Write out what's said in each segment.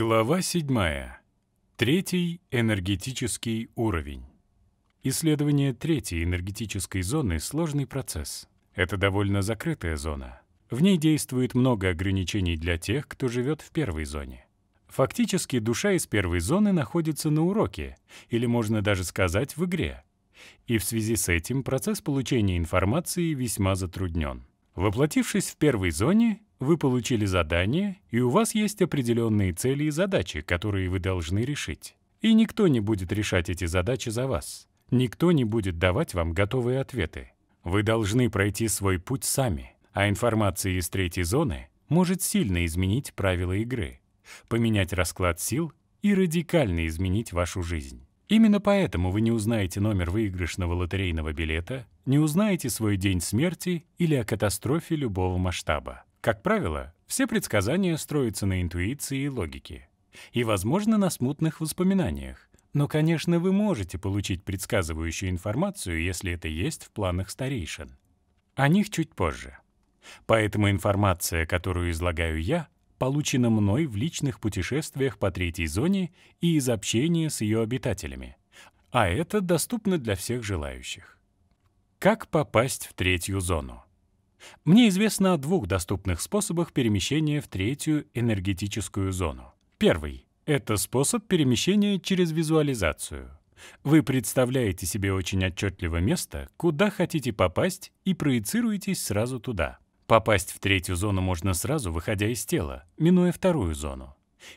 Глава 7. Третий энергетический уровень. Исследование третьей энергетической зоны — сложный процесс. Это довольно закрытая зона. В ней действует много ограничений для тех, кто живет в первой зоне. Фактически душа из первой зоны находится на уроке, или можно даже сказать в игре. И в связи с этим процесс получения информации весьма затруднен. Воплотившись в первой зоне, вы получили задание, и у вас есть определенные цели и задачи, которые вы должны решить. И никто не будет решать эти задачи за вас. Никто не будет давать вам готовые ответы. Вы должны пройти свой путь сами, а информация из третьей зоны может сильно изменить правила игры, поменять расклад сил и радикально изменить вашу жизнь. Именно поэтому вы не узнаете номер выигрышного лотерейного билета, не узнаете свой день смерти или о катастрофе любого масштаба. Как правило, все предсказания строятся на интуиции и логике, и, возможно, на смутных воспоминаниях. Но, конечно, вы можете получить предсказывающую информацию, если это есть в планах старейшин. О них чуть позже. Поэтому информация, которую излагаю я, получена мной в личных путешествиях по третьей зоне и из общения с ее обитателями. А это доступно для всех желающих. Как попасть в третью зону? Мне известно о двух доступных способах перемещения в третью энергетическую зону. Первый — это способ перемещения через визуализацию. Вы представляете себе очень отчетливое место, куда хотите попасть, и проецируетесь сразу туда. Попасть в третью зону можно сразу, выходя из тела, минуя вторую зону.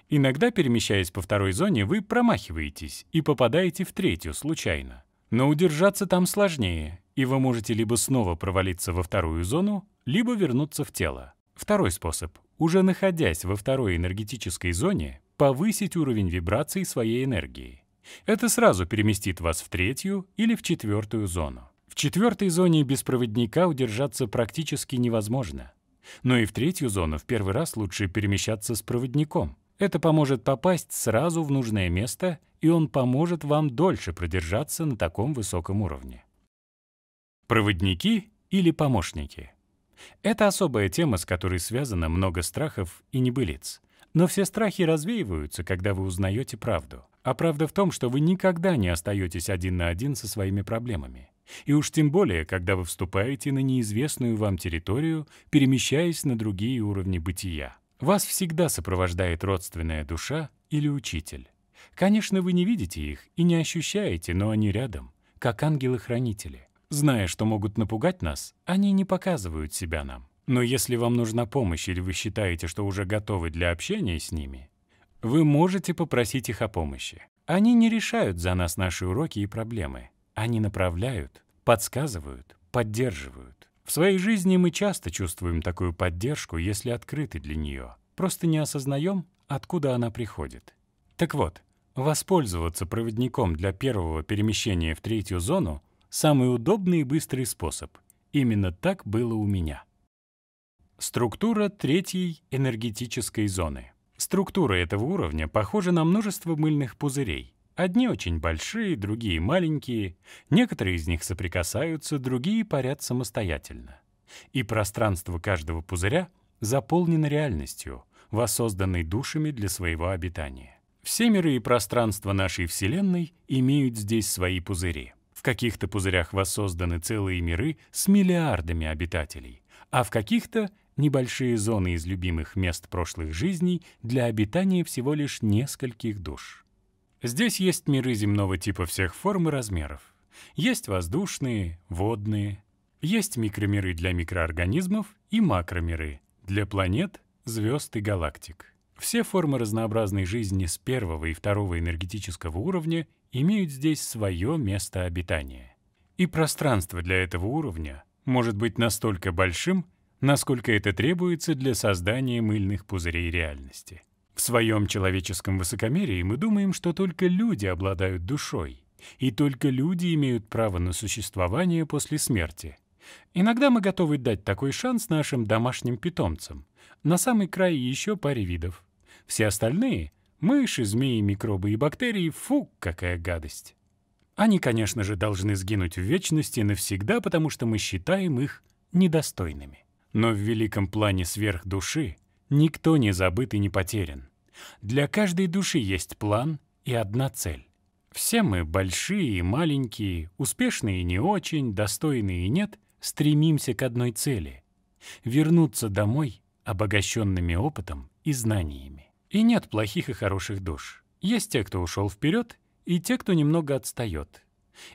Иногда, перемещаясь по второй зоне, вы промахиваетесь и попадаете в третью случайно. Но удержаться там сложнее, и вы можете либо снова провалиться во вторую зону, либо вернуться в тело. Второй способ — уже находясь во второй энергетической зоне, повысить уровень вибраций своей энергии. Это сразу переместит вас в третью или в четвертую зону. В четвертой зоне без проводника удержаться практически невозможно. Но и в третью зону в первый раз лучше перемещаться с проводником. Это поможет попасть сразу в нужное место, и он поможет вам дольше продержаться на таком высоком уровне. Проводники или помощники. Это особая тема, с которой связано много страхов и небылиц. Но все страхи развеиваются, когда вы узнаете правду. А правда в том, что вы никогда не остаетесь один на один со своими проблемами. И уж тем более, когда вы вступаете на неизвестную вам территорию, перемещаясь на другие уровни бытия. Вас всегда сопровождает родственная душа или учитель. Конечно, вы не видите их и не ощущаете, но они рядом, как ангелы-хранители. Зная, что могут напугать нас, они не показывают себя нам. Но если вам нужна помощь или вы считаете, что уже готовы для общения с ними, вы можете попросить их о помощи. Они не решают за нас наши уроки и проблемы. Они направляют, подсказывают, поддерживают. В своей жизни мы часто чувствуем такую поддержку, если открыты для нее. Просто не осознаем, откуда она приходит. Так вот, воспользоваться проводником для первого перемещения в третью зону самый удобный и быстрый способ. Именно так было у меня. Структура третьей энергетической зоны. Структура этого уровня похожа на множество мыльных пузырей. Одни очень большие, другие маленькие. Некоторые из них соприкасаются, другие парят самостоятельно. И пространство каждого пузыря заполнено реальностью, воссозданной душами для своего обитания. Все миры и пространства нашей Вселенной имеют здесь свои пузыри. В каких-то пузырях воссозданы целые миры с миллиардами обитателей, а в каких-то — небольшие зоны из любимых мест прошлых жизней для обитания всего лишь нескольких душ. Здесь есть миры земного типа всех форм и размеров. Есть воздушные, водные. Есть микромиры для микроорганизмов и макромиры для планет, звезд и галактик. Все формы разнообразной жизни с первого и второго энергетического уровня имеют здесь свое место обитания. И пространство для этого уровня может быть настолько большим, насколько это требуется для создания мыльных пузырей реальности. В своем человеческом высокомерии мы думаем, что только люди обладают душой, и только люди имеют право на существование после смерти. Иногда мы готовы дать такой шанс нашим домашним питомцам, на самый край еще паре видов. Все остальные — Мыши, змеи, микробы и бактерии — фу, какая гадость. Они, конечно же, должны сгинуть в вечности навсегда, потому что мы считаем их недостойными. Но в великом плане сверхдуши никто не забыт и не потерян. Для каждой души есть план и одна цель. Все мы, большие и маленькие, успешные и не очень, достойные и нет, стремимся к одной цели — вернуться домой обогащенными опытом и знаниями. И нет плохих и хороших душ. Есть те, кто ушел вперед, и те, кто немного отстает.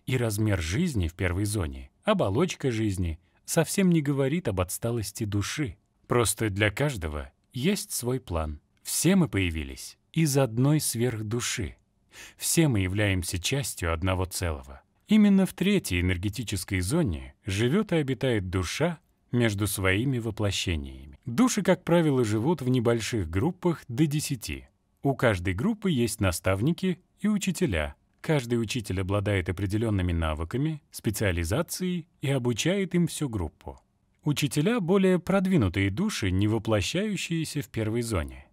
И размер жизни в первой зоне, оболочка жизни, совсем не говорит об отсталости души. Просто для каждого есть свой план. Все мы появились из одной сверхдуши. Все мы являемся частью одного целого. Именно в третьей энергетической зоне живет и обитает душа, между своими воплощениями. Души, как правило, живут в небольших группах до 10. У каждой группы есть наставники и учителя. Каждый учитель обладает определенными навыками, специализацией и обучает им всю группу. Учителя — более продвинутые души, не воплощающиеся в первой зоне.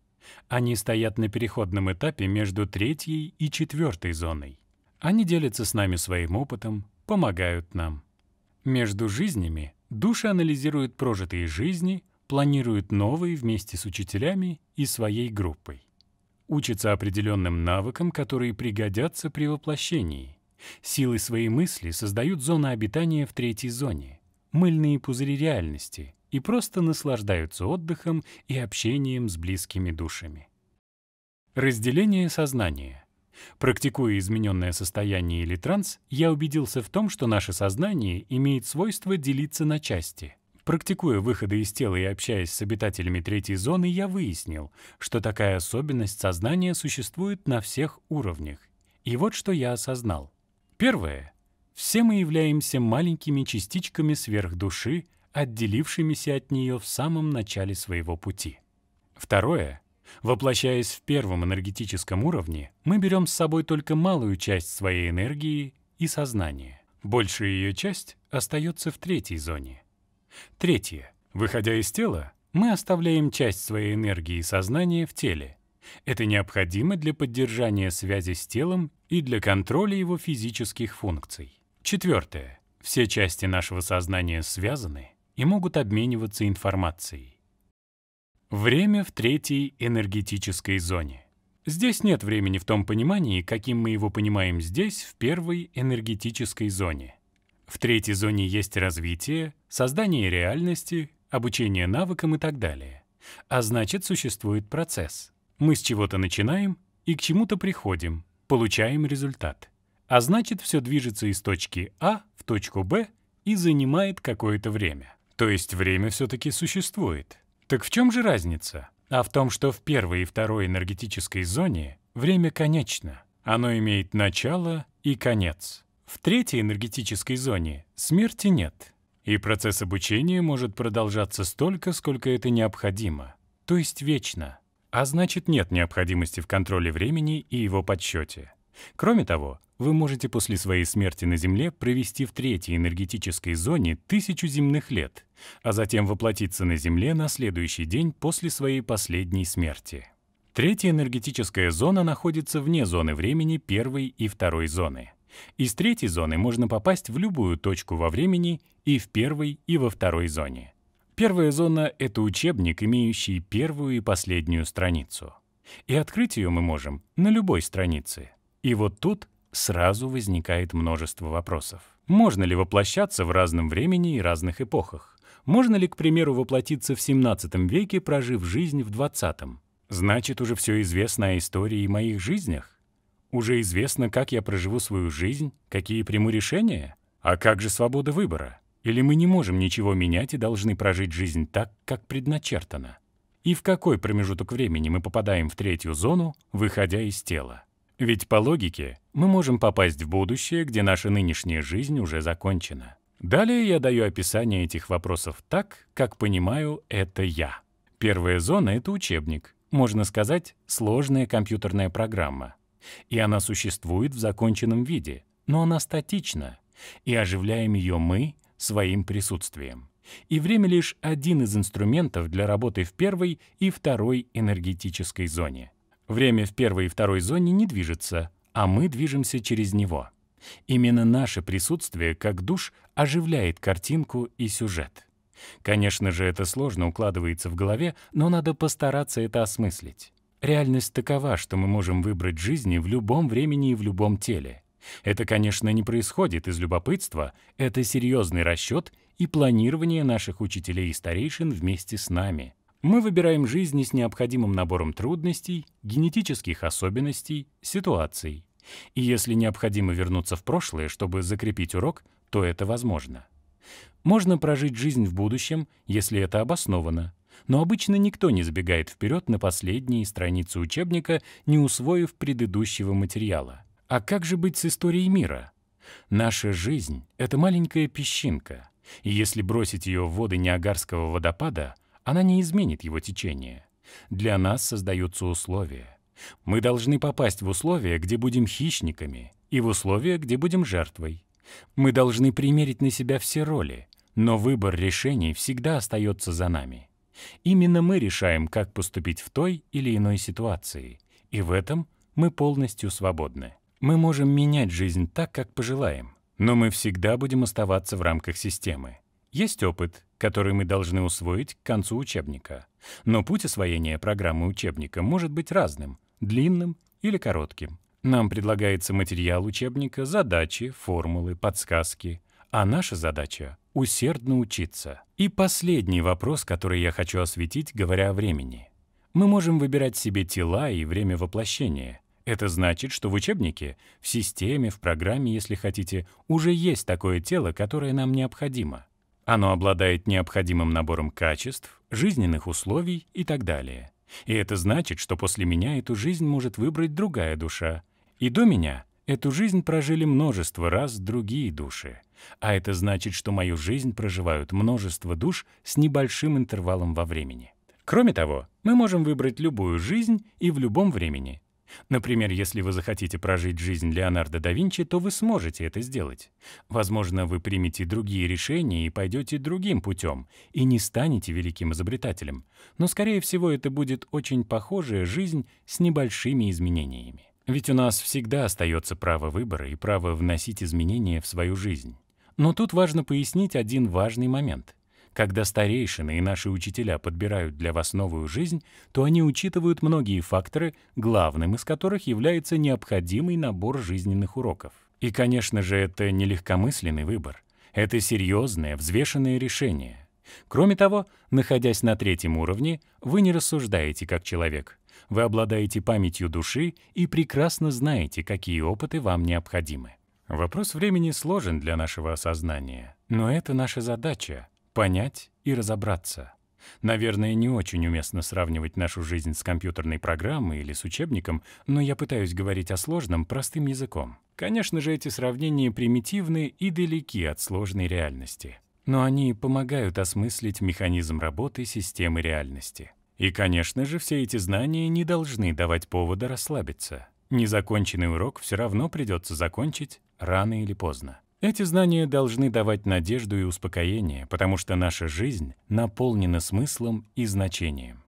Они стоят на переходном этапе между третьей и четвертой зоной. Они делятся с нами своим опытом, помогают нам. Между жизнями Души анализируют прожитые жизни, планируют новые вместе с учителями и своей группой. Учатся определенным навыкам, которые пригодятся при воплощении. Силы своей мысли создают зоны обитания в третьей зоне, мыльные пузыри реальности и просто наслаждаются отдыхом и общением с близкими душами. Разделение сознания. Практикуя измененное состояние или транс, я убедился в том, что наше сознание имеет свойство делиться на части. Практикуя выходы из тела и общаясь с обитателями третьей зоны, я выяснил, что такая особенность сознания существует на всех уровнях. И вот что я осознал. Первое. Все мы являемся маленькими частичками сверхдуши, отделившимися от нее в самом начале своего пути. Второе. Воплощаясь в первом энергетическом уровне, мы берем с собой только малую часть своей энергии и сознания. Большая ее часть остается в третьей зоне. Третье. Выходя из тела, мы оставляем часть своей энергии и сознания в теле. Это необходимо для поддержания связи с телом и для контроля его физических функций. Четвертое. Все части нашего сознания связаны и могут обмениваться информацией. Время в третьей энергетической зоне. Здесь нет времени в том понимании, каким мы его понимаем здесь, в первой энергетической зоне. В третьей зоне есть развитие, создание реальности, обучение навыкам и так далее. А значит, существует процесс. Мы с чего-то начинаем и к чему-то приходим, получаем результат. А значит, все движется из точки А в точку Б и занимает какое-то время. То есть время все-таки существует. Так в чем же разница? А в том, что в первой и второй энергетической зоне время конечно. Оно имеет начало и конец. В третьей энергетической зоне смерти нет. И процесс обучения может продолжаться столько, сколько это необходимо, то есть вечно. А значит, нет необходимости в контроле времени и его подсчете. Кроме того, вы можете после своей смерти на Земле провести в третьей энергетической зоне тысячу земных лет, а затем воплотиться на Земле на следующий день после своей последней смерти. Третья энергетическая зона находится вне зоны времени первой и второй зоны. Из третьей зоны можно попасть в любую точку во времени и в первой и во второй зоне. Первая зона — это учебник, имеющий первую и последнюю страницу. И открыть ее мы можем на любой странице. И вот тут сразу возникает множество вопросов. Можно ли воплощаться в разном времени и разных эпохах? Можно ли, к примеру, воплотиться в 17 веке, прожив жизнь в 20 -м? Значит, уже все известно о истории и моих жизнях? Уже известно, как я проживу свою жизнь, какие приму решения? А как же свобода выбора? Или мы не можем ничего менять и должны прожить жизнь так, как предначертано? И в какой промежуток времени мы попадаем в третью зону, выходя из тела? Ведь по логике мы можем попасть в будущее, где наша нынешняя жизнь уже закончена. Далее я даю описание этих вопросов так, как понимаю это я. Первая зона — это учебник, можно сказать, сложная компьютерная программа. И она существует в законченном виде, но она статична, и оживляем ее мы своим присутствием. И время лишь один из инструментов для работы в первой и второй энергетической зоне — Время в первой и второй зоне не движется, а мы движемся через него. Именно наше присутствие, как душ, оживляет картинку и сюжет. Конечно же, это сложно укладывается в голове, но надо постараться это осмыслить. Реальность такова, что мы можем выбрать жизни в любом времени и в любом теле. Это, конечно, не происходит из любопытства, это серьезный расчет и планирование наших учителей и старейшин вместе с нами — мы выбираем жизни с необходимым набором трудностей, генетических особенностей, ситуаций. И если необходимо вернуться в прошлое, чтобы закрепить урок, то это возможно. Можно прожить жизнь в будущем, если это обосновано, но обычно никто не забегает вперед на последние страницы учебника, не усвоив предыдущего материала. А как же быть с историей мира? Наша жизнь — это маленькая песчинка, и если бросить ее в воды Ниагарского водопада, она не изменит его течение. Для нас создаются условия. Мы должны попасть в условия, где будем хищниками, и в условия, где будем жертвой. Мы должны примерить на себя все роли, но выбор решений всегда остается за нами. Именно мы решаем, как поступить в той или иной ситуации, и в этом мы полностью свободны. Мы можем менять жизнь так, как пожелаем, но мы всегда будем оставаться в рамках системы. Есть опыт, который мы должны усвоить к концу учебника. Но путь освоения программы учебника может быть разным — длинным или коротким. Нам предлагается материал учебника, задачи, формулы, подсказки. А наша задача — усердно учиться. И последний вопрос, который я хочу осветить, говоря о времени. Мы можем выбирать себе тела и время воплощения. Это значит, что в учебнике, в системе, в программе, если хотите, уже есть такое тело, которое нам необходимо — оно обладает необходимым набором качеств, жизненных условий и так далее. И это значит, что после меня эту жизнь может выбрать другая душа. И до меня эту жизнь прожили множество раз другие души. А это значит, что мою жизнь проживают множество душ с небольшим интервалом во времени. Кроме того, мы можем выбрать любую жизнь и в любом времени. Например, если вы захотите прожить жизнь Леонардо да Винчи, то вы сможете это сделать. Возможно, вы примете другие решения и пойдете другим путем, и не станете великим изобретателем. Но, скорее всего, это будет очень похожая жизнь с небольшими изменениями. Ведь у нас всегда остается право выбора и право вносить изменения в свою жизнь. Но тут важно пояснить один важный момент — когда старейшины и наши учителя подбирают для вас новую жизнь, то они учитывают многие факторы, главным из которых является необходимый набор жизненных уроков. И, конечно же, это не легкомысленный выбор. Это серьезное, взвешенное решение. Кроме того, находясь на третьем уровне, вы не рассуждаете как человек. Вы обладаете памятью души и прекрасно знаете, какие опыты вам необходимы. Вопрос времени сложен для нашего осознания, но это наша задача понять и разобраться. Наверное, не очень уместно сравнивать нашу жизнь с компьютерной программой или с учебником, но я пытаюсь говорить о сложном простым языком. Конечно же, эти сравнения примитивны и далеки от сложной реальности. Но они помогают осмыслить механизм работы системы реальности. И, конечно же, все эти знания не должны давать повода расслабиться. Незаконченный урок все равно придется закончить рано или поздно. Эти знания должны давать надежду и успокоение, потому что наша жизнь наполнена смыслом и значением.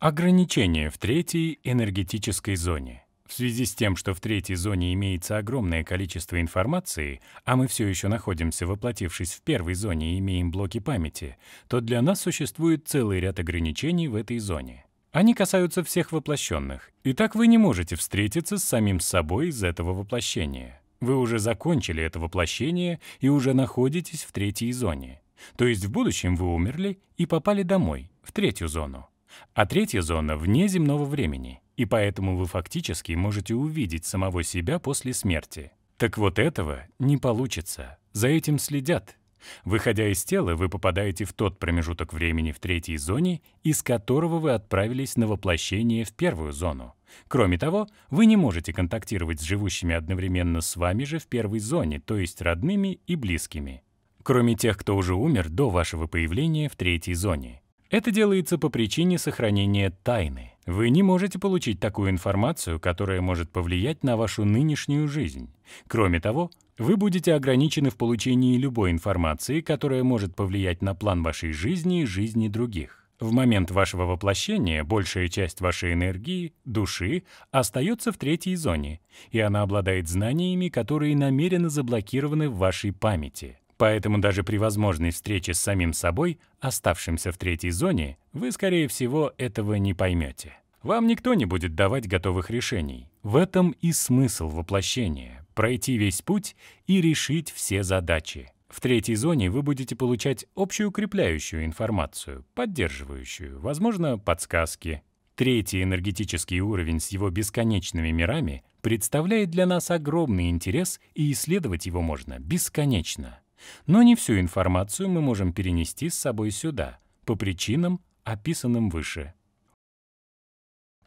Ограничение в третьей энергетической зоне. В связи с тем, что в третьей зоне имеется огромное количество информации, а мы все еще находимся, воплотившись в первой зоне и имеем блоки памяти, то для нас существует целый ряд ограничений в этой зоне. Они касаются всех воплощенных, и так вы не можете встретиться с самим собой из этого воплощения. Вы уже закончили это воплощение и уже находитесь в третьей зоне. То есть в будущем вы умерли и попали домой, в третью зону. А третья зона вне земного времени, и поэтому вы фактически можете увидеть самого себя после смерти. Так вот этого не получится. За этим следят. Выходя из тела, вы попадаете в тот промежуток времени в третьей зоне, из которого вы отправились на воплощение в первую зону. Кроме того, вы не можете контактировать с живущими одновременно с вами же в первой зоне, то есть родными и близкими, кроме тех, кто уже умер до вашего появления в третьей зоне. Это делается по причине сохранения тайны. Вы не можете получить такую информацию, которая может повлиять на вашу нынешнюю жизнь. Кроме того, вы будете ограничены в получении любой информации, которая может повлиять на план вашей жизни и жизни других. В момент вашего воплощения большая часть вашей энергии, души, остается в третьей зоне, и она обладает знаниями, которые намеренно заблокированы в вашей памяти. Поэтому даже при возможной встрече с самим собой, оставшимся в третьей зоне, вы, скорее всего, этого не поймете. Вам никто не будет давать готовых решений. В этом и смысл воплощения — пройти весь путь и решить все задачи. В третьей зоне вы будете получать общую укрепляющую информацию, поддерживающую, возможно, подсказки. Третий энергетический уровень с его бесконечными мирами представляет для нас огромный интерес, и исследовать его можно бесконечно. Но не всю информацию мы можем перенести с собой сюда, по причинам, описанным выше.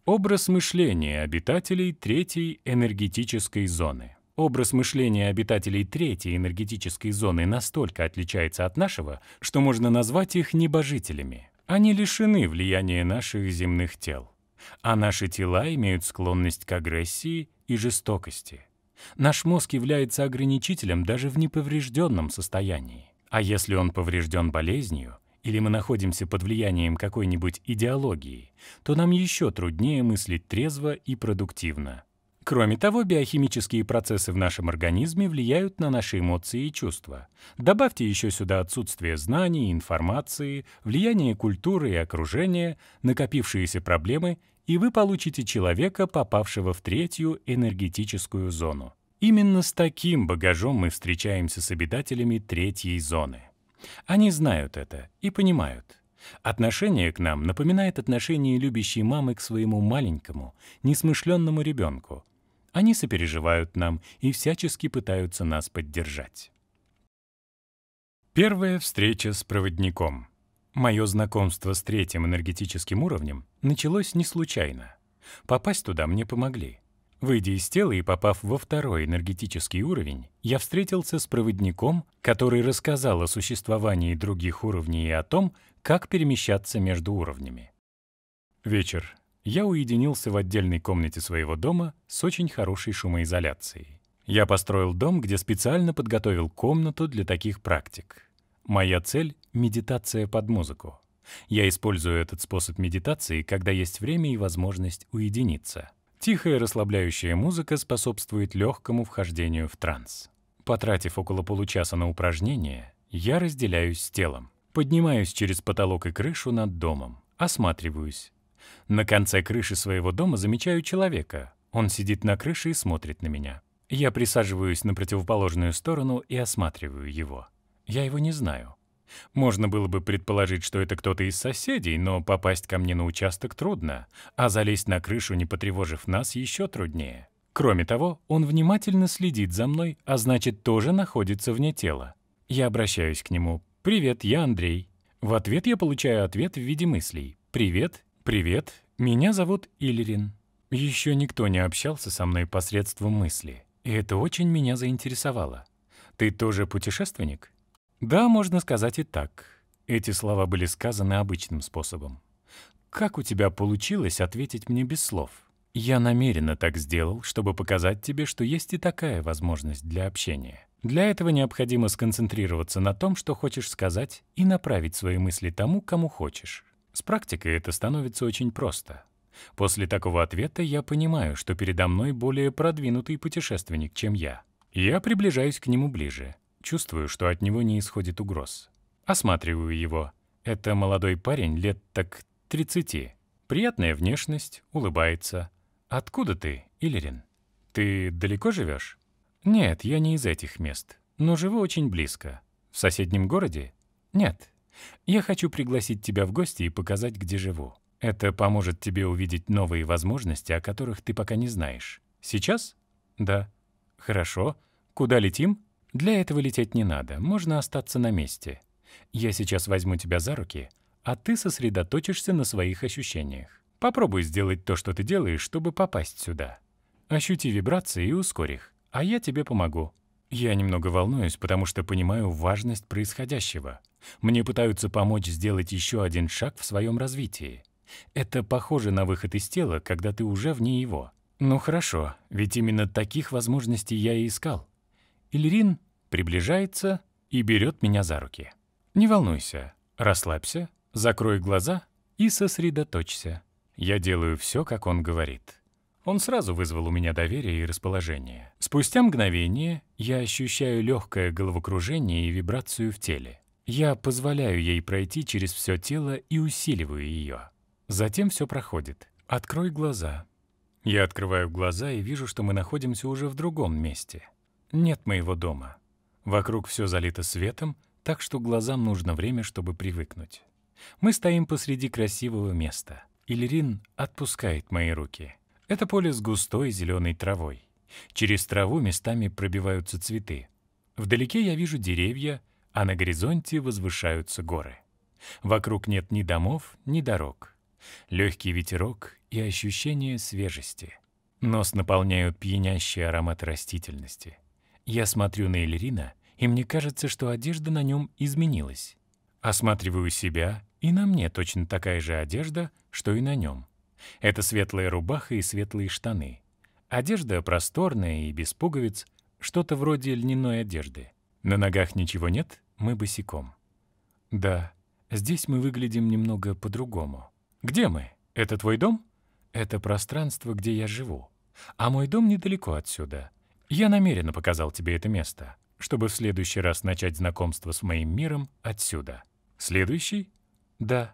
Образ мышления обитателей третьей энергетической зоны. Образ мышления обитателей третьей энергетической зоны настолько отличается от нашего, что можно назвать их небожителями. Они лишены влияния наших земных тел. А наши тела имеют склонность к агрессии и жестокости. Наш мозг является ограничителем даже в неповрежденном состоянии. А если он поврежден болезнью, или мы находимся под влиянием какой-нибудь идеологии, то нам еще труднее мыслить трезво и продуктивно. Кроме того, биохимические процессы в нашем организме влияют на наши эмоции и чувства. Добавьте еще сюда отсутствие знаний, информации, влияние культуры и окружения, накопившиеся проблемы, и вы получите человека, попавшего в третью энергетическую зону. Именно с таким багажом мы встречаемся с обитателями третьей зоны. Они знают это и понимают — Отношение к нам напоминает отношение любящей мамы к своему маленькому, несмышленному ребенку, они сопереживают нам и всячески пытаются нас поддержать. Первая встреча с проводником. Мое знакомство с третьим энергетическим уровнем началось не случайно. Попасть туда мне помогли. Выйдя из тела и попав во второй энергетический уровень, я встретился с проводником, который рассказал о существовании других уровней и о том, как перемещаться между уровнями. Вечер я уединился в отдельной комнате своего дома с очень хорошей шумоизоляцией. Я построил дом, где специально подготовил комнату для таких практик. Моя цель — медитация под музыку. Я использую этот способ медитации, когда есть время и возможность уединиться. Тихая расслабляющая музыка способствует легкому вхождению в транс. Потратив около получаса на упражнения, я разделяюсь с телом. Поднимаюсь через потолок и крышу над домом, осматриваюсь, на конце крыши своего дома замечаю человека. Он сидит на крыше и смотрит на меня. Я присаживаюсь на противоположную сторону и осматриваю его. Я его не знаю. Можно было бы предположить, что это кто-то из соседей, но попасть ко мне на участок трудно, а залезть на крышу, не потревожив нас, еще труднее. Кроме того, он внимательно следит за мной, а значит, тоже находится вне тела. Я обращаюсь к нему. «Привет, я Андрей». В ответ я получаю ответ в виде мыслей. «Привет, Привет, меня зовут Иллирин. Еще никто не общался со мной посредством мысли, и это очень меня заинтересовало. Ты тоже путешественник? Да, можно сказать и так. Эти слова были сказаны обычным способом. Как у тебя получилось ответить мне без слов? Я намеренно так сделал, чтобы показать тебе, что есть и такая возможность для общения. Для этого необходимо сконцентрироваться на том, что хочешь сказать, и направить свои мысли тому, кому хочешь. С практикой это становится очень просто. После такого ответа я понимаю, что передо мной более продвинутый путешественник, чем я. Я приближаюсь к нему ближе, чувствую, что от него не исходит угроз. Осматриваю его. Это молодой парень лет так 30. Приятная внешность, улыбается. «Откуда ты, Иллирин? Ты далеко живешь?» «Нет, я не из этих мест, но живу очень близко. В соседнем городе?» «Нет, я хочу пригласить тебя в гости и показать, где живу. Это поможет тебе увидеть новые возможности, о которых ты пока не знаешь. Сейчас? Да. Хорошо. Куда летим? Для этого лететь не надо, можно остаться на месте. Я сейчас возьму тебя за руки, а ты сосредоточишься на своих ощущениях. Попробуй сделать то, что ты делаешь, чтобы попасть сюда. Ощути вибрации и ускорь их, а я тебе помогу. Я немного волнуюсь, потому что понимаю важность происходящего. Мне пытаются помочь сделать еще один шаг в своем развитии. Это похоже на выход из тела, когда ты уже вне его. Ну хорошо, ведь именно таких возможностей я и искал. Ильрин приближается и берет меня за руки. Не волнуйся, расслабься, закрой глаза и сосредоточься. Я делаю все, как он говорит. Он сразу вызвал у меня доверие и расположение. Спустя мгновение я ощущаю легкое головокружение и вибрацию в теле. Я позволяю ей пройти через все тело и усиливаю ее. Затем все проходит. Открой глаза. Я открываю глаза и вижу, что мы находимся уже в другом месте. Нет моего дома. Вокруг все залито светом, так что глазам нужно время, чтобы привыкнуть. Мы стоим посреди красивого места. Иллирин отпускает мои руки. Это поле с густой зеленой травой. Через траву местами пробиваются цветы. Вдалеке я вижу деревья, а на горизонте возвышаются горы. Вокруг нет ни домов, ни дорог. Легкий ветерок и ощущение свежести. Нос наполняют пьянящий аромат растительности. Я смотрю на Эльрина, и мне кажется, что одежда на нем изменилась. Осматриваю себя, и на мне точно такая же одежда, что и на нем. Это светлая рубаха и светлые штаны. Одежда просторная и без пуговиц, что-то вроде льняной одежды. На ногах ничего нет, мы босиком. Да, здесь мы выглядим немного по-другому. Где мы? Это твой дом? Это пространство, где я живу. А мой дом недалеко отсюда. Я намеренно показал тебе это место, чтобы в следующий раз начать знакомство с моим миром отсюда. Следующий? Да,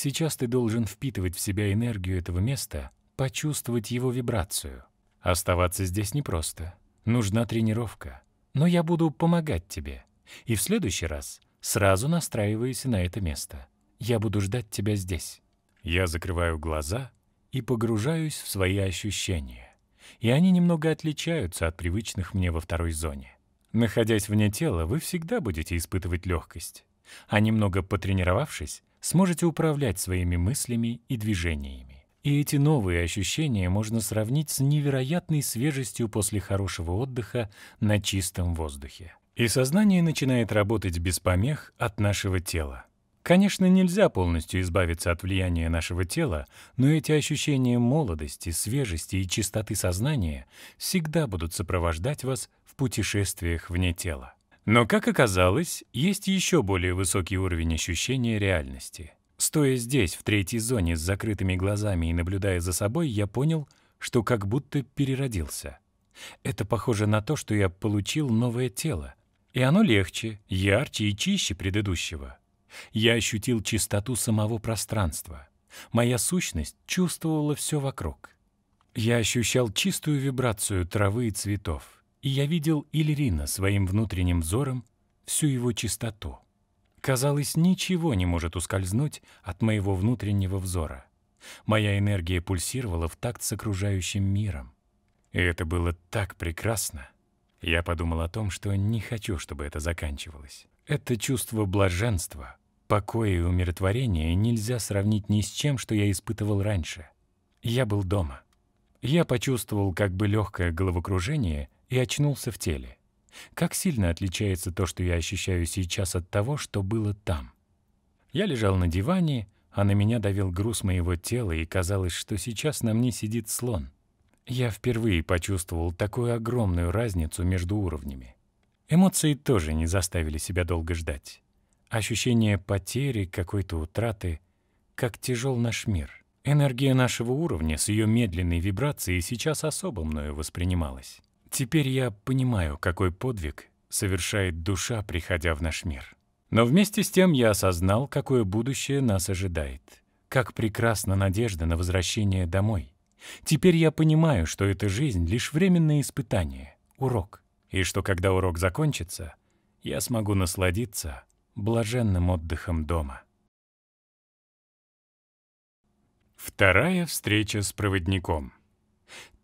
Сейчас ты должен впитывать в себя энергию этого места, почувствовать его вибрацию. Оставаться здесь непросто. Нужна тренировка. Но я буду помогать тебе. И в следующий раз сразу настраивайся на это место. Я буду ждать тебя здесь. Я закрываю глаза и погружаюсь в свои ощущения. И они немного отличаются от привычных мне во второй зоне. Находясь вне тела, вы всегда будете испытывать легкость. А немного потренировавшись, сможете управлять своими мыслями и движениями. И эти новые ощущения можно сравнить с невероятной свежестью после хорошего отдыха на чистом воздухе. И сознание начинает работать без помех от нашего тела. Конечно, нельзя полностью избавиться от влияния нашего тела, но эти ощущения молодости, свежести и чистоты сознания всегда будут сопровождать вас в путешествиях вне тела. Но, как оказалось, есть еще более высокий уровень ощущения реальности. Стоя здесь, в третьей зоне, с закрытыми глазами и наблюдая за собой, я понял, что как будто переродился. Это похоже на то, что я получил новое тело. И оно легче, ярче и чище предыдущего. Я ощутил чистоту самого пространства. Моя сущность чувствовала все вокруг. Я ощущал чистую вибрацию травы и цветов и я видел Иллирина своим внутренним взором всю его чистоту. Казалось, ничего не может ускользнуть от моего внутреннего взора. Моя энергия пульсировала в такт с окружающим миром. И это было так прекрасно. Я подумал о том, что не хочу, чтобы это заканчивалось. Это чувство блаженства, покоя и умиротворения нельзя сравнить ни с чем, что я испытывал раньше. Я был дома. Я почувствовал как бы легкое головокружение — и очнулся в теле. Как сильно отличается то, что я ощущаю сейчас от того, что было там? Я лежал на диване, а на меня давил груз моего тела, и казалось, что сейчас на мне сидит слон. Я впервые почувствовал такую огромную разницу между уровнями. Эмоции тоже не заставили себя долго ждать. Ощущение потери, какой-то утраты, как тяжел наш мир. Энергия нашего уровня с ее медленной вибрацией сейчас особо мною воспринималась. Теперь я понимаю, какой подвиг совершает душа, приходя в наш мир. Но вместе с тем я осознал, какое будущее нас ожидает. Как прекрасна надежда на возвращение домой. Теперь я понимаю, что эта жизнь — лишь временное испытание, урок. И что, когда урок закончится, я смогу насладиться блаженным отдыхом дома. Вторая встреча с проводником —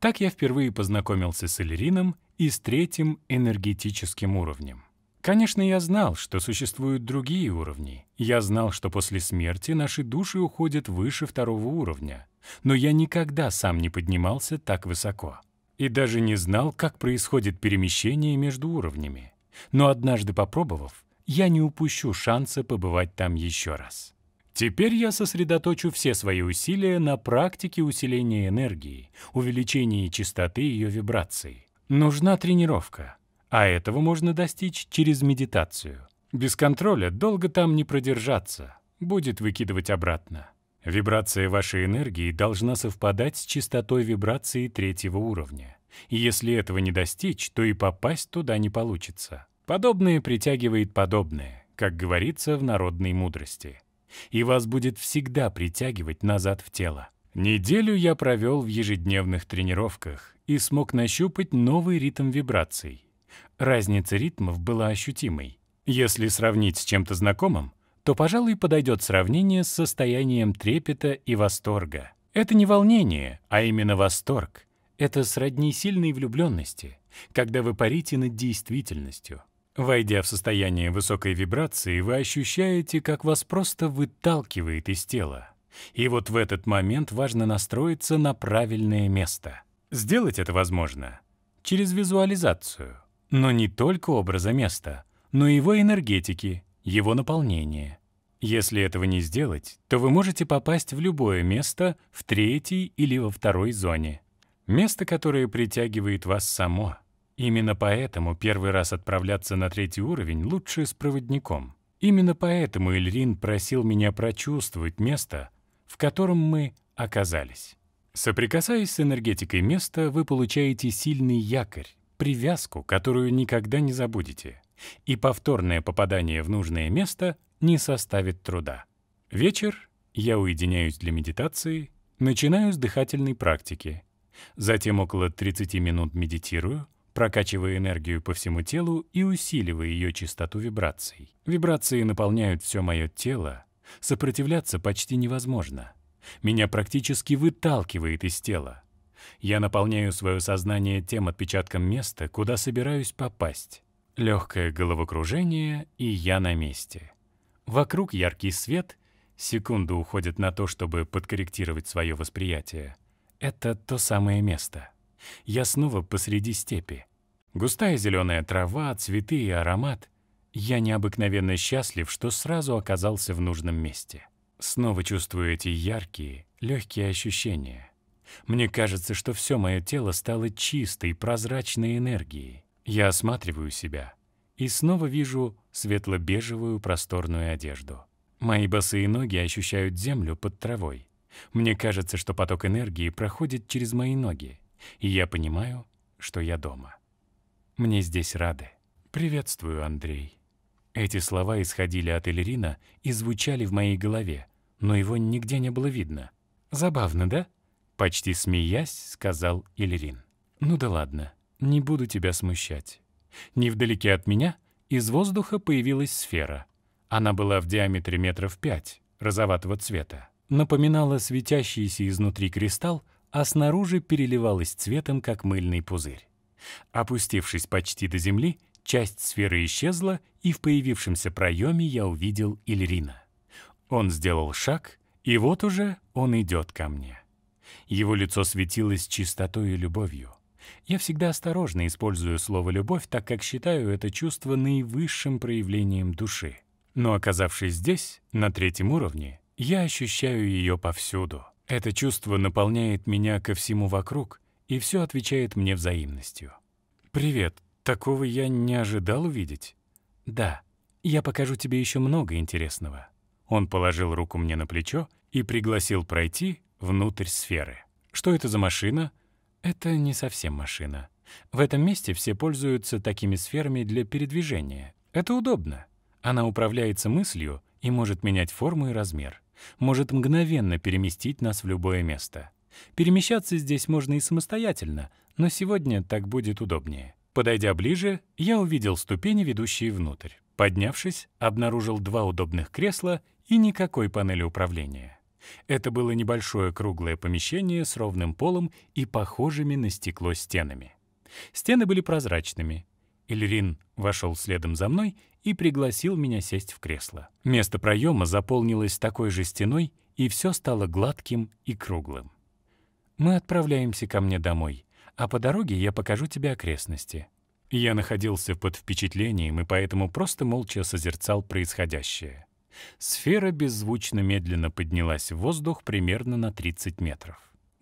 так я впервые познакомился с эллирином и с третьим энергетическим уровнем. Конечно, я знал, что существуют другие уровни. Я знал, что после смерти наши души уходят выше второго уровня. Но я никогда сам не поднимался так высоко. И даже не знал, как происходит перемещение между уровнями. Но однажды попробовав, я не упущу шанса побывать там еще раз. Теперь я сосредоточу все свои усилия на практике усиления энергии, увеличении частоты ее вибраций. Нужна тренировка, а этого можно достичь через медитацию. Без контроля долго там не продержаться, будет выкидывать обратно. Вибрация вашей энергии должна совпадать с частотой вибрации третьего уровня. И если этого не достичь, то и попасть туда не получится. Подобное притягивает подобное, как говорится в народной мудрости и вас будет всегда притягивать назад в тело. Неделю я провел в ежедневных тренировках и смог нащупать новый ритм вибраций. Разница ритмов была ощутимой. Если сравнить с чем-то знакомым, то, пожалуй, подойдет сравнение с состоянием трепета и восторга. Это не волнение, а именно восторг. Это сродни сильной влюбленности, когда вы парите над действительностью. Войдя в состояние высокой вибрации, вы ощущаете, как вас просто выталкивает из тела. И вот в этот момент важно настроиться на правильное место. Сделать это возможно через визуализацию, но не только образа места, но и его энергетики, его наполнения. Если этого не сделать, то вы можете попасть в любое место в третьей или во второй зоне. Место, которое притягивает вас само — Именно поэтому первый раз отправляться на третий уровень лучше с проводником. Именно поэтому Эльрин просил меня прочувствовать место, в котором мы оказались. Соприкасаясь с энергетикой места, вы получаете сильный якорь, привязку, которую никогда не забудете. И повторное попадание в нужное место не составит труда. Вечер я уединяюсь для медитации, начинаю с дыхательной практики. Затем около 30 минут медитирую, прокачивая энергию по всему телу и усиливая ее частоту вибраций. Вибрации наполняют все мое тело, сопротивляться почти невозможно. Меня практически выталкивает из тела. Я наполняю свое сознание тем отпечатком места, куда собираюсь попасть. Легкое головокружение, и я на месте. Вокруг яркий свет, Секунду уходит на то, чтобы подкорректировать свое восприятие. Это то самое место. Я снова посреди степи. Густая зеленая трава, цветы и аромат. Я необыкновенно счастлив, что сразу оказался в нужном месте. Снова чувствую эти яркие, легкие ощущения. Мне кажется, что все мое тело стало чистой, прозрачной энергией. Я осматриваю себя и снова вижу светло-бежевую просторную одежду. Мои босые ноги ощущают землю под травой. Мне кажется, что поток энергии проходит через мои ноги и я понимаю, что я дома. Мне здесь рады. Приветствую, Андрей. Эти слова исходили от Элерина и звучали в моей голове, но его нигде не было видно. Забавно, да? Почти смеясь, сказал Эльрин. Ну да ладно, не буду тебя смущать. Невдалеке от меня из воздуха появилась сфера. Она была в диаметре метров пять, розоватого цвета. Напоминала светящийся изнутри кристалл, а снаружи переливалась цветом, как мыльный пузырь. Опустившись почти до земли, часть сферы исчезла, и в появившемся проеме я увидел Ильрина. Он сделал шаг, и вот уже он идет ко мне. Его лицо светилось чистотой и любовью. Я всегда осторожно использую слово «любовь», так как считаю это чувство наивысшим проявлением души. Но оказавшись здесь, на третьем уровне, я ощущаю ее повсюду — это чувство наполняет меня ко всему вокруг, и все отвечает мне взаимностью. «Привет, такого я не ожидал увидеть?» «Да, я покажу тебе еще много интересного». Он положил руку мне на плечо и пригласил пройти внутрь сферы. «Что это за машина?» «Это не совсем машина. В этом месте все пользуются такими сферами для передвижения. Это удобно. Она управляется мыслью и может менять форму и размер может мгновенно переместить нас в любое место. Перемещаться здесь можно и самостоятельно, но сегодня так будет удобнее. Подойдя ближе, я увидел ступени, ведущие внутрь. Поднявшись, обнаружил два удобных кресла и никакой панели управления. Это было небольшое круглое помещение с ровным полом и похожими на стекло стенами. Стены были прозрачными, Эльрин вошел следом за мной и пригласил меня сесть в кресло. Место проема заполнилось такой же стеной, и все стало гладким и круглым. «Мы отправляемся ко мне домой, а по дороге я покажу тебе окрестности». Я находился под впечатлением и поэтому просто молча созерцал происходящее. Сфера беззвучно медленно поднялась в воздух примерно на 30 метров.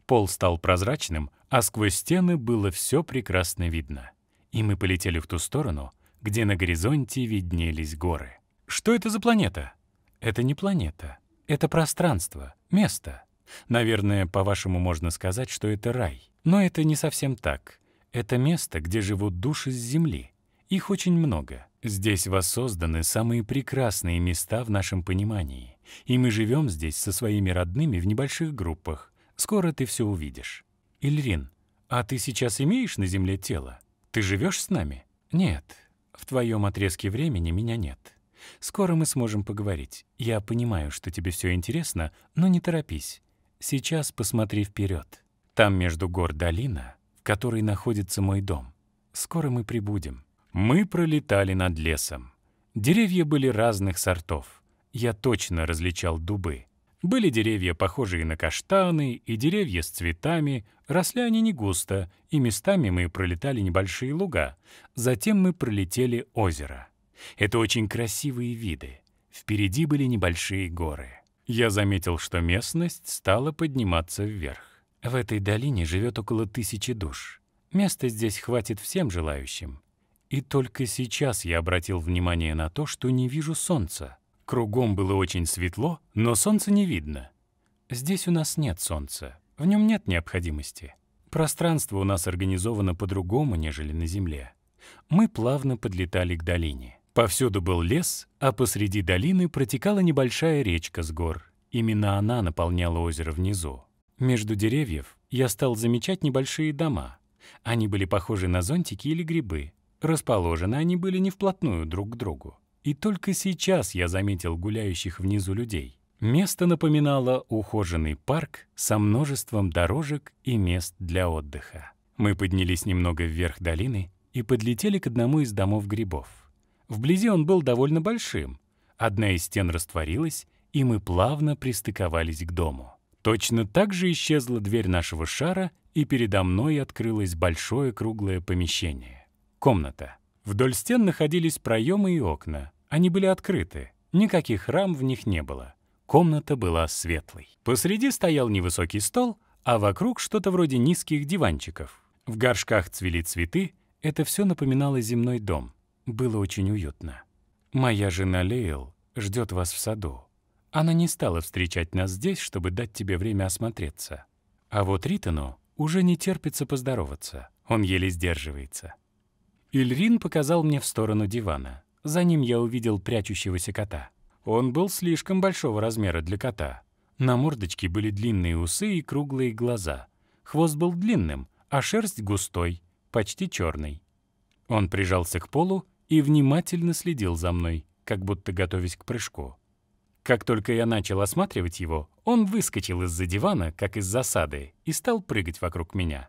Пол стал прозрачным, а сквозь стены было все прекрасно видно. И мы полетели в ту сторону, где на горизонте виднелись горы. Что это за планета? Это не планета. Это пространство, место. Наверное, по-вашему можно сказать, что это рай. Но это не совсем так. Это место, где живут души с Земли. Их очень много. Здесь воссозданы самые прекрасные места в нашем понимании. И мы живем здесь со своими родными в небольших группах. Скоро ты все увидишь. Ильрин, а ты сейчас имеешь на Земле тело? Ты живешь с нами? Нет. В твоем отрезке времени меня нет. Скоро мы сможем поговорить. Я понимаю, что тебе все интересно, но не торопись. Сейчас посмотри вперед. Там между гор долина, в которой находится мой дом. Скоро мы прибудем. Мы пролетали над лесом. Деревья были разных сортов. Я точно различал дубы. Были деревья, похожие на каштаны, и деревья с цветами, Росли они не густо, и местами мы пролетали небольшие луга. Затем мы пролетели озеро. Это очень красивые виды. Впереди были небольшие горы. Я заметил, что местность стала подниматься вверх. В этой долине живет около тысячи душ. Места здесь хватит всем желающим. И только сейчас я обратил внимание на то, что не вижу солнца. Кругом было очень светло, но солнца не видно. Здесь у нас нет солнца. В нем нет необходимости. Пространство у нас организовано по-другому, нежели на Земле. Мы плавно подлетали к долине. Повсюду был лес, а посреди долины протекала небольшая речка с гор. Именно она наполняла озеро внизу. Между деревьев я стал замечать небольшие дома. Они были похожи на зонтики или грибы. Расположены они были не вплотную друг к другу. И только сейчас я заметил гуляющих внизу людей. Место напоминало ухоженный парк со множеством дорожек и мест для отдыха. Мы поднялись немного вверх долины и подлетели к одному из домов грибов. Вблизи он был довольно большим. Одна из стен растворилась, и мы плавно пристыковались к дому. Точно так же исчезла дверь нашего шара, и передо мной открылось большое круглое помещение. Комната. Вдоль стен находились проемы и окна. Они были открыты, никаких рам в них не было. Комната была светлой. Посреди стоял невысокий стол, а вокруг что-то вроде низких диванчиков. В горшках цвели цветы, это все напоминало земной дом. Было очень уютно. «Моя жена Лейл ждет вас в саду. Она не стала встречать нас здесь, чтобы дать тебе время осмотреться. А вот Ритану уже не терпится поздороваться. Он еле сдерживается». Ильрин показал мне в сторону дивана. За ним я увидел прячущегося кота — он был слишком большого размера для кота. На мордочке были длинные усы и круглые глаза. Хвост был длинным, а шерсть густой, почти черный. Он прижался к полу и внимательно следил за мной, как будто готовясь к прыжку. Как только я начал осматривать его, он выскочил из-за дивана, как из засады, и стал прыгать вокруг меня.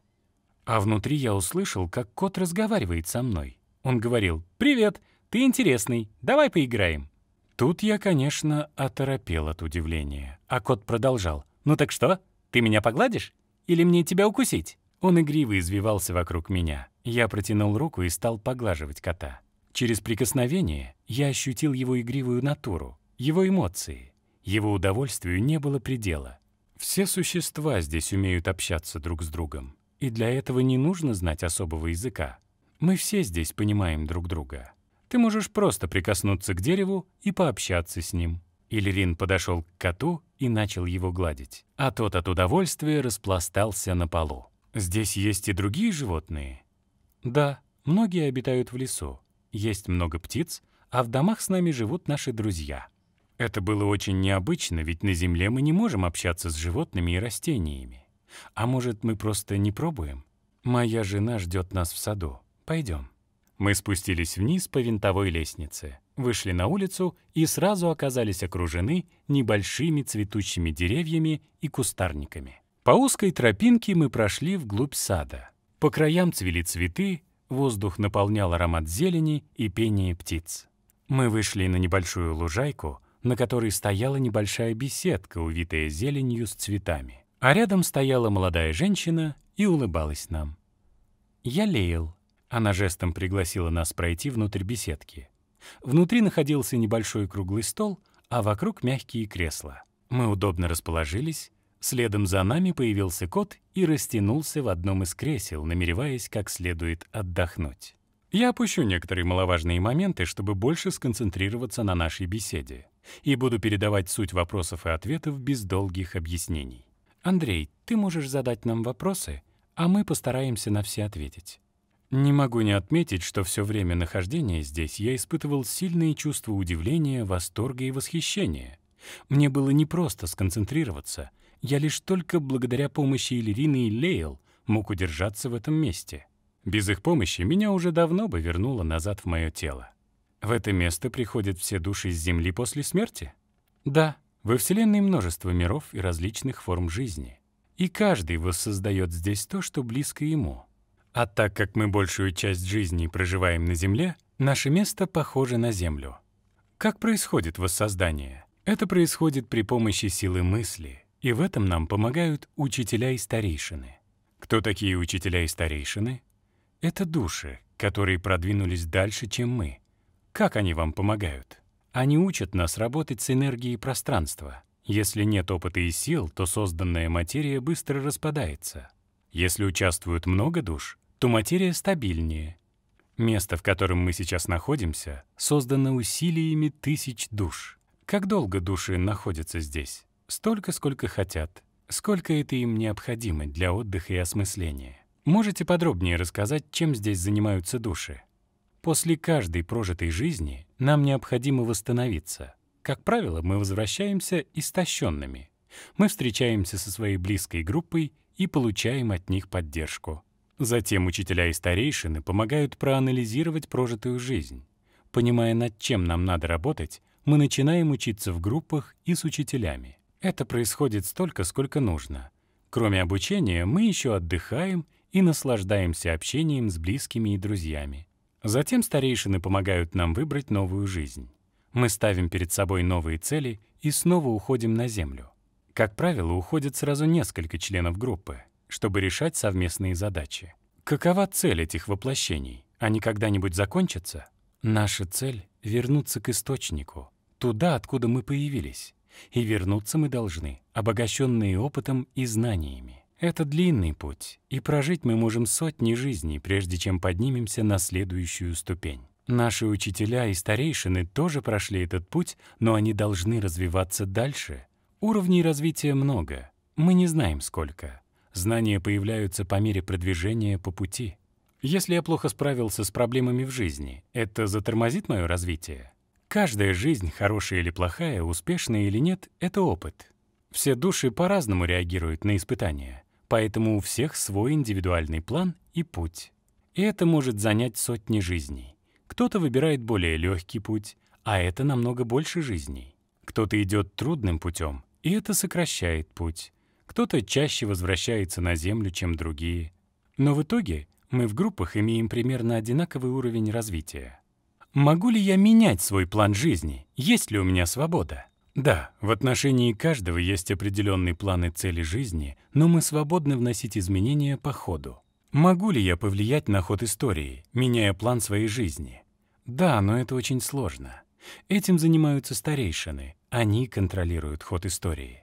А внутри я услышал, как кот разговаривает со мной. Он говорил «Привет, ты интересный, давай поиграем». Тут я, конечно, оторопел от удивления. А кот продолжал. «Ну так что? Ты меня погладишь? Или мне тебя укусить?» Он игриво извивался вокруг меня. Я протянул руку и стал поглаживать кота. Через прикосновение я ощутил его игривую натуру, его эмоции. Его удовольствию не было предела. Все существа здесь умеют общаться друг с другом, и для этого не нужно знать особого языка. Мы все здесь понимаем друг друга. Ты можешь просто прикоснуться к дереву и пообщаться с ним. Иллирин подошел к коту и начал его гладить, а тот от удовольствия распластался на полу. «Здесь есть и другие животные?» «Да, многие обитают в лесу. Есть много птиц, а в домах с нами живут наши друзья». Это было очень необычно, ведь на Земле мы не можем общаться с животными и растениями. А может, мы просто не пробуем? Моя жена ждет нас в саду. Пойдем. Мы спустились вниз по винтовой лестнице, вышли на улицу и сразу оказались окружены небольшими цветущими деревьями и кустарниками. По узкой тропинке мы прошли вглубь сада. По краям цвели цветы, воздух наполнял аромат зелени и пение птиц. Мы вышли на небольшую лужайку, на которой стояла небольшая беседка, увитая зеленью с цветами. А рядом стояла молодая женщина и улыбалась нам. Я леял, она жестом пригласила нас пройти внутрь беседки. Внутри находился небольшой круглый стол, а вокруг мягкие кресла. Мы удобно расположились, следом за нами появился кот и растянулся в одном из кресел, намереваясь как следует отдохнуть. Я опущу некоторые маловажные моменты, чтобы больше сконцентрироваться на нашей беседе, и буду передавать суть вопросов и ответов без долгих объяснений. Андрей, ты можешь задать нам вопросы, а мы постараемся на все ответить. Не могу не отметить, что все время нахождения здесь я испытывал сильные чувства удивления, восторга и восхищения. Мне было непросто сконцентрироваться. Я лишь только благодаря помощи Иллирины и Лейл мог удержаться в этом месте. Без их помощи меня уже давно бы вернуло назад в мое тело. В это место приходят все души с Земли после смерти? Да, во Вселенной множество миров и различных форм жизни. И каждый воссоздает здесь то, что близко ему — а так как мы большую часть жизни проживаем на Земле, наше место похоже на Землю. Как происходит воссоздание? Это происходит при помощи силы мысли, и в этом нам помогают учителя и старейшины. Кто такие учителя и старейшины? Это души, которые продвинулись дальше, чем мы. Как они вам помогают? Они учат нас работать с энергией пространства. Если нет опыта и сил, то созданная материя быстро распадается. Если участвует много душ, то материя стабильнее. Место, в котором мы сейчас находимся, создано усилиями тысяч душ. Как долго души находятся здесь? Столько, сколько хотят, сколько это им необходимо для отдыха и осмысления. Можете подробнее рассказать, чем здесь занимаются души? После каждой прожитой жизни нам необходимо восстановиться. Как правило, мы возвращаемся истощенными. Мы встречаемся со своей близкой группой и получаем от них поддержку. Затем учителя и старейшины помогают проанализировать прожитую жизнь. Понимая, над чем нам надо работать, мы начинаем учиться в группах и с учителями. Это происходит столько, сколько нужно. Кроме обучения, мы еще отдыхаем и наслаждаемся общением с близкими и друзьями. Затем старейшины помогают нам выбрать новую жизнь. Мы ставим перед собой новые цели и снова уходим на Землю. Как правило, уходит сразу несколько членов группы — чтобы решать совместные задачи. Какова цель этих воплощений? Они когда-нибудь закончатся? Наша цель — вернуться к источнику, туда, откуда мы появились. И вернуться мы должны, обогащенные опытом и знаниями. Это длинный путь, и прожить мы можем сотни жизней, прежде чем поднимемся на следующую ступень. Наши учителя и старейшины тоже прошли этот путь, но они должны развиваться дальше. Уровней развития много, мы не знаем сколько. Знания появляются по мере продвижения по пути. Если я плохо справился с проблемами в жизни, это затормозит мое развитие? Каждая жизнь, хорошая или плохая, успешная или нет, — это опыт. Все души по-разному реагируют на испытания, поэтому у всех свой индивидуальный план и путь. И это может занять сотни жизней. Кто-то выбирает более легкий путь, а это намного больше жизней. Кто-то идет трудным путем, и это сокращает путь кто-то чаще возвращается на Землю, чем другие. Но в итоге мы в группах имеем примерно одинаковый уровень развития. Могу ли я менять свой план жизни? Есть ли у меня свобода? Да, в отношении каждого есть определенные планы цели жизни, но мы свободны вносить изменения по ходу. Могу ли я повлиять на ход истории, меняя план своей жизни? Да, но это очень сложно. Этим занимаются старейшины, они контролируют ход истории.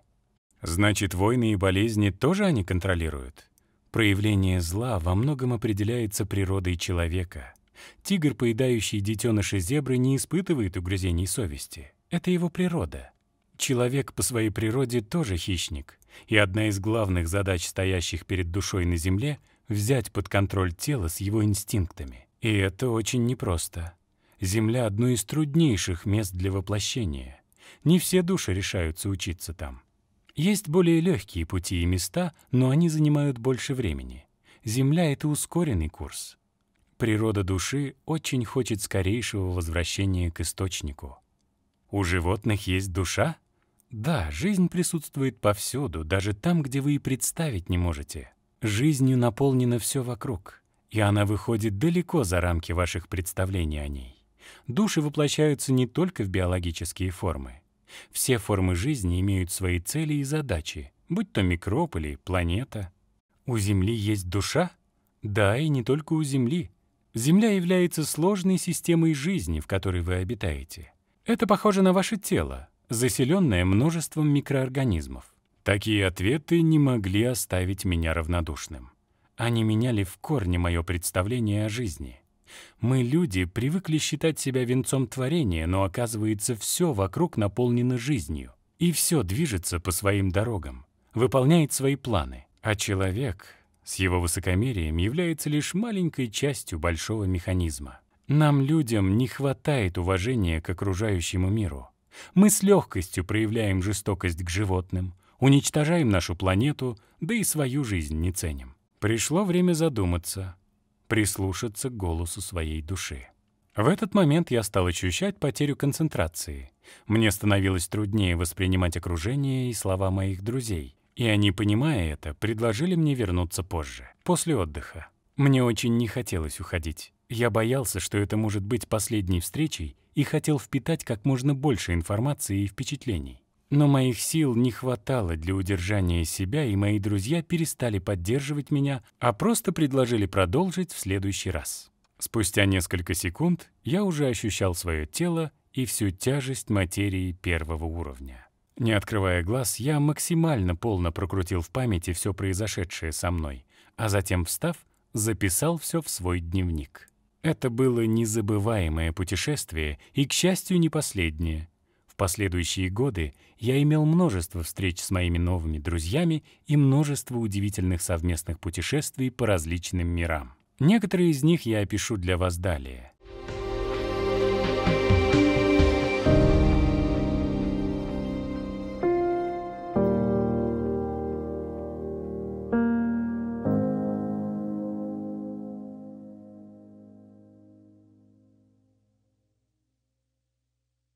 Значит, войны и болезни тоже они контролируют? Проявление зла во многом определяется природой человека. Тигр, поедающий детеныши зебры, не испытывает угрызений совести. Это его природа. Человек по своей природе тоже хищник, и одна из главных задач, стоящих перед душой на земле, взять под контроль тело с его инстинктами. И это очень непросто. Земля — одно из труднейших мест для воплощения. Не все души решаются учиться там. Есть более легкие пути и места, но они занимают больше времени. Земля — это ускоренный курс. Природа души очень хочет скорейшего возвращения к источнику. У животных есть душа? Да, жизнь присутствует повсюду, даже там, где вы и представить не можете. Жизнью наполнено все вокруг, и она выходит далеко за рамки ваших представлений о ней. Души воплощаются не только в биологические формы. Все формы жизни имеют свои цели и задачи, будь то микроб или планета. У Земли есть душа? Да, и не только у Земли. Земля является сложной системой жизни, в которой вы обитаете. Это похоже на ваше тело, заселенное множеством микроорганизмов. Такие ответы не могли оставить меня равнодушным. Они меняли в корне мое представление о жизни. Мы, люди, привыкли считать себя венцом творения, но оказывается, все вокруг наполнено жизнью. И все движется по своим дорогам, выполняет свои планы. А человек с его высокомерием является лишь маленькой частью большого механизма. Нам, людям, не хватает уважения к окружающему миру. Мы с легкостью проявляем жестокость к животным, уничтожаем нашу планету, да и свою жизнь не ценим. Пришло время задуматься, прислушаться к голосу своей души. В этот момент я стал ощущать потерю концентрации. Мне становилось труднее воспринимать окружение и слова моих друзей, и они, понимая это, предложили мне вернуться позже, после отдыха. Мне очень не хотелось уходить. Я боялся, что это может быть последней встречей и хотел впитать как можно больше информации и впечатлений. Но моих сил не хватало для удержания себя, и мои друзья перестали поддерживать меня, а просто предложили продолжить в следующий раз. Спустя несколько секунд я уже ощущал свое тело и всю тяжесть материи первого уровня. Не открывая глаз, я максимально полно прокрутил в памяти все произошедшее со мной, а затем, встав, записал все в свой дневник. Это было незабываемое путешествие и, к счастью, не последнее последующие годы я имел множество встреч с моими новыми друзьями и множество удивительных совместных путешествий по различным мирам. Некоторые из них я опишу для вас далее.